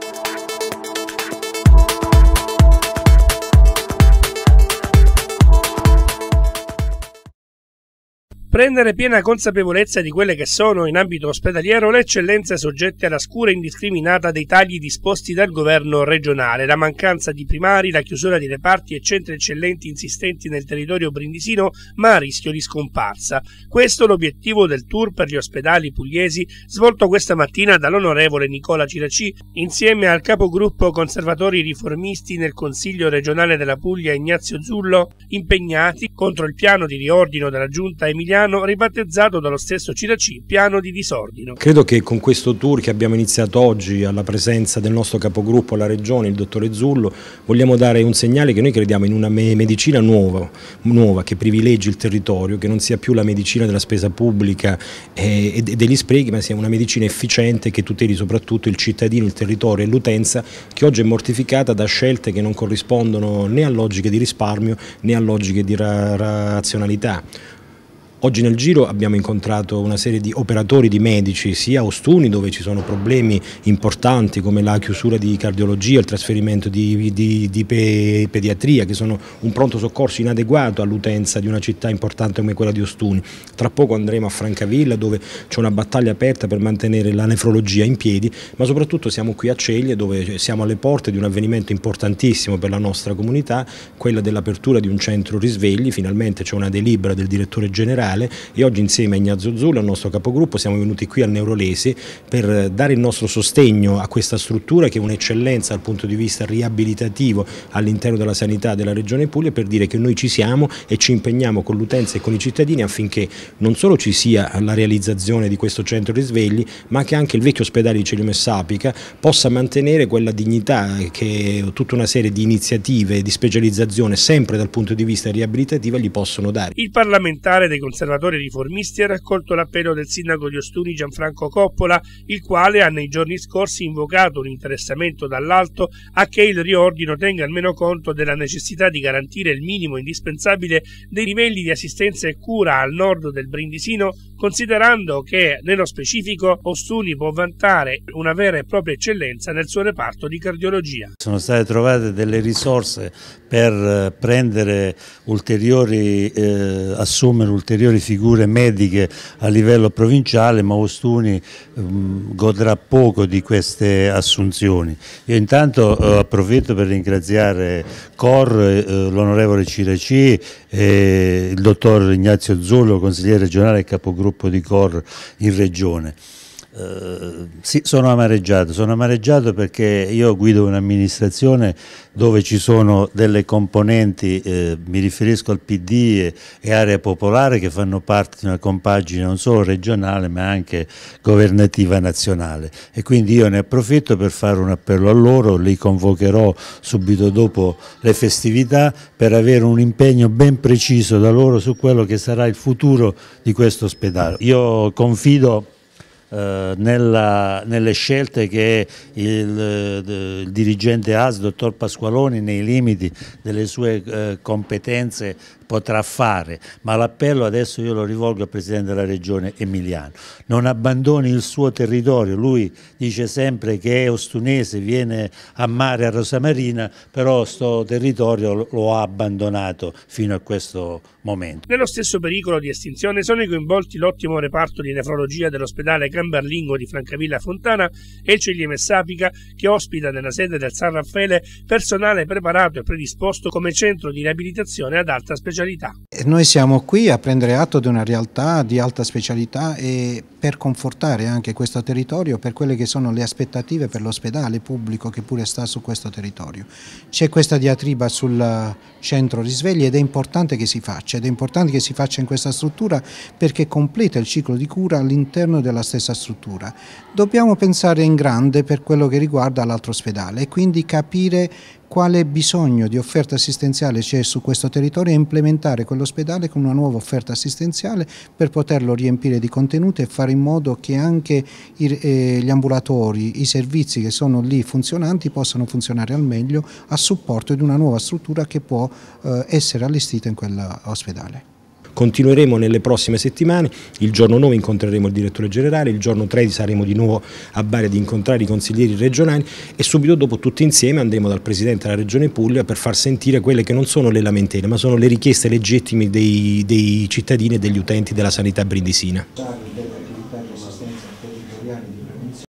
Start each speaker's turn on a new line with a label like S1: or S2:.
S1: Thank you. prendere piena consapevolezza di quelle che sono in ambito ospedaliero le eccellenze soggette alla scura indiscriminata dei tagli disposti dal governo regionale, la mancanza di primari, la chiusura di reparti e centri eccellenti insistenti nel territorio brindisino ma a rischio di scomparsa. Questo è l'obiettivo del tour per gli ospedali pugliesi svolto questa mattina dall'onorevole Nicola Ciraci insieme al capogruppo conservatori riformisti nel Consiglio regionale della Puglia Ignazio Zullo impegnati contro il piano di riordino della giunta Emiliano piano ribattezzato dallo stesso CDC piano di disordino.
S2: Credo che con questo tour che abbiamo iniziato oggi alla presenza del nostro capogruppo alla regione, il dottore Zullo, vogliamo dare un segnale che noi crediamo in una medicina nuova, nuova che privilegi il territorio, che non sia più la medicina della spesa pubblica eh, e degli sprechi, ma sia una medicina efficiente che tuteli soprattutto il cittadino, il territorio e l'utenza che oggi è mortificata da scelte che non corrispondono né a logiche di risparmio né a logiche di razionalità. Oggi nel giro abbiamo incontrato una serie di operatori di medici, sia a Ostuni dove ci sono problemi importanti come la chiusura di cardiologia, il trasferimento di, di, di pe, pediatria, che sono un pronto soccorso inadeguato all'utenza di una città importante come quella di Ostuni. Tra poco andremo a Francavilla dove c'è una battaglia aperta per mantenere la nefrologia in piedi, ma soprattutto siamo qui a Ceglie dove siamo alle porte di un avvenimento importantissimo per la nostra comunità, quella dell'apertura di un centro risvegli, finalmente c'è una delibera del direttore generale locale e oggi insieme a Ignazio Zulla, il nostro capogruppo, siamo venuti qui al Neurolese per dare il nostro sostegno a questa struttura che è un'eccellenza dal punto di vista riabilitativo all'interno della sanità della Regione Puglia per dire che noi ci siamo e ci impegniamo con l'utenza e con i cittadini affinché non solo ci sia la realizzazione di questo centro risvegli ma che anche il vecchio ospedale di Celium Messapica possa mantenere quella dignità che tutta una serie di iniziative di specializzazione sempre dal punto di vista riabilitativo gli possono dare.
S1: Il parlamentare dei consigli conservatori riformisti ha raccolto l'appello del sindaco di Ostuni Gianfranco Coppola, il quale ha nei giorni scorsi invocato un interessamento dall'alto a che il riordino tenga almeno conto della necessità di garantire il minimo indispensabile dei livelli di assistenza e cura al nord del Brindisino, considerando che nello specifico Ostuni può vantare una vera e propria eccellenza nel suo reparto di cardiologia.
S3: Sono state trovate delle risorse per eh, prendere ulteriori, eh, assumere ulteriori migliori figure mediche a livello provinciale, ma Ostuni ehm, godrà poco di queste assunzioni. Io intanto eh, approfitto per ringraziare Cor, eh, l'onorevole Ciraci, eh, il dottor Ignazio Zullo, consigliere regionale e capogruppo di Cor in Regione sì, sono amareggiato, sono amareggiato perché io guido un'amministrazione dove ci sono delle componenti, eh, mi riferisco al PD e, e, area popolare che fanno parte di una compagine non solo regionale ma anche governativa nazionale e quindi io ne approfitto per fare un appello a loro, li convocherò subito dopo le festività per avere un impegno ben preciso da loro su quello che sarà il futuro di questo ospedale. Io confido eh, nella, nelle scelte che il, eh, il, dirigente AS, dottor Pasqualoni, nei limiti delle sue eh, competenze potrà fare, ma l'appello adesso io lo rivolgo al Presidente della Regione Emiliano, non abbandoni il suo territorio, lui dice sempre che è ostunese, viene a mare a Rosamarina, però questo territorio lo ha abbandonato fino a questo momento.
S1: Nello stesso pericolo di estinzione sono coinvolti l'ottimo reparto di nefrologia dell'ospedale Can Camberlingo di Francavilla Fontana e il Ceglieme Sapica che ospita nella sede del San Raffaele personale preparato e predisposto come centro di riabilitazione ad alta specialità.
S4: Noi siamo qui a prendere atto di una realtà di alta specialità e per confortare anche questo territorio per quelle che sono le aspettative per l'ospedale pubblico che pure sta su questo territorio. C'è questa diatriba sul centro risvegli ed è importante che si faccia, ed è importante che si faccia in questa struttura perché completa il ciclo di cura all'interno della stessa questa struttura. Dobbiamo pensare in grande per quello che riguarda l'altro ospedale e quindi capire quale bisogno di offerta assistenziale c'è su questo territorio e implementare quell'ospedale con una nuova offerta assistenziale per poterlo riempire di contenuti e fare in modo che anche eh, gli ambulatori, i servizi che sono lì funzionanti possano funzionare al meglio a supporto di una nuova struttura che può eh, essere allestita in quell'ospedale.
S2: Continueremo nelle prossime settimane, il giorno 9 incontreremo il direttore generale, il giorno 13 saremo di nuovo a Bari ad incontrare i consiglieri regionali e subito dopo tutti insieme andremo dal Presidente della Regione Puglia per far sentire quelle che non sono le lamentele ma sono le richieste legittime dei, dei cittadini e degli utenti della sanità brindisina.